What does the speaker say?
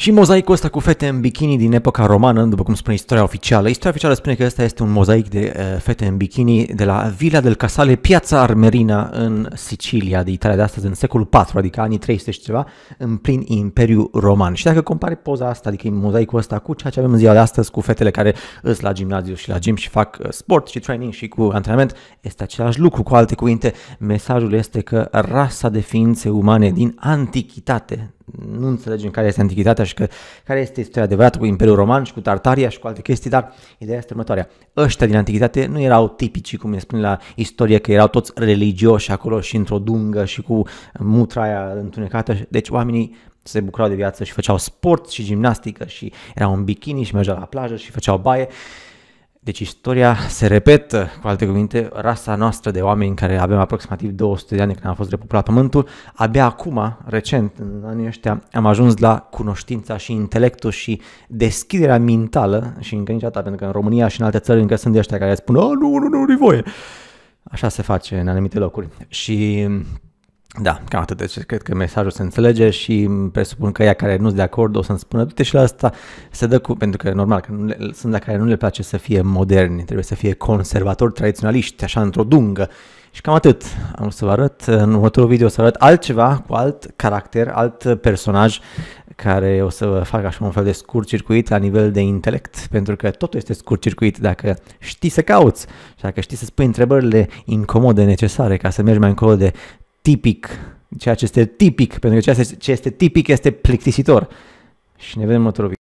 Și mozaicul ăsta cu fete în bikini din epoca romană, după cum spune istoria oficială. Istoria oficială spune că ăsta este un mozaic de uh, fete în bikini de la Villa del Casale, piața Armerina în Sicilia de Italia de astăzi, în secolul IV, adică anii 300 și ceva, în plin Imperiu Roman. Și dacă compari poza asta, adică mozaicul ăsta cu ceea ce avem în ziua de astăzi, cu fetele care îs la gimnaziu și la gym și fac eh, sport și training și cu antrenament, este același lucru. Cu alte cuvinte, mesajul este că rasa de ființe umane din antichitate, nu înțelegem care este antichitatea și că, care este istoria adevărată cu Imperiul Roman și cu Tartaria și cu alte chestii, dar ideea este următoarea. Ăștia din antichitate nu erau tipici, cum ne spune la istorie, că erau toți religioși acolo și într-o dungă și cu mutra aia întunecată. Deci oamenii se bucurau de viață și făceau sport și gimnastică și erau în bikini și mergeau la plajă și făceau baie. Uh, deci istoria se repetă, cu alte cuvinte, rasa noastră de oameni care avem aproximativ 200 de ani când a fost repopulat Pământul, abia acum, recent, în anii ăștia, am ajuns la cunoștința și intelectul și deschiderea mentală și încă niciodată, pentru că în România și în alte țări încă sunt de ăștia care spun, nu, nu, nu, nu voie. Așa se face în anumite locuri. Și da, cam atât. Deci cred că mesajul se înțelege și presupun că ea care nu sunt de acord o să-mi spună, du-te și la asta se dă cu, pentru că normal, că nu le, sunt la care nu le place să fie moderni, trebuie să fie conservatori tradiționaliști, așa într-o dungă. Și cam atât. Am să vă arăt, în următorul video o să arăt altceva cu alt caracter, alt personaj care o să vă facă așa un fel de scurt circuit la nivel de intelect, pentru că totul este scurt circuit dacă știi să cauți și dacă știi să spui întrebările incomode necesare ca să mergi mai încolo de tipic, ceea ce este tipic, pentru că ceea ce este tipic este plictisitor. Și ne vedem în următorul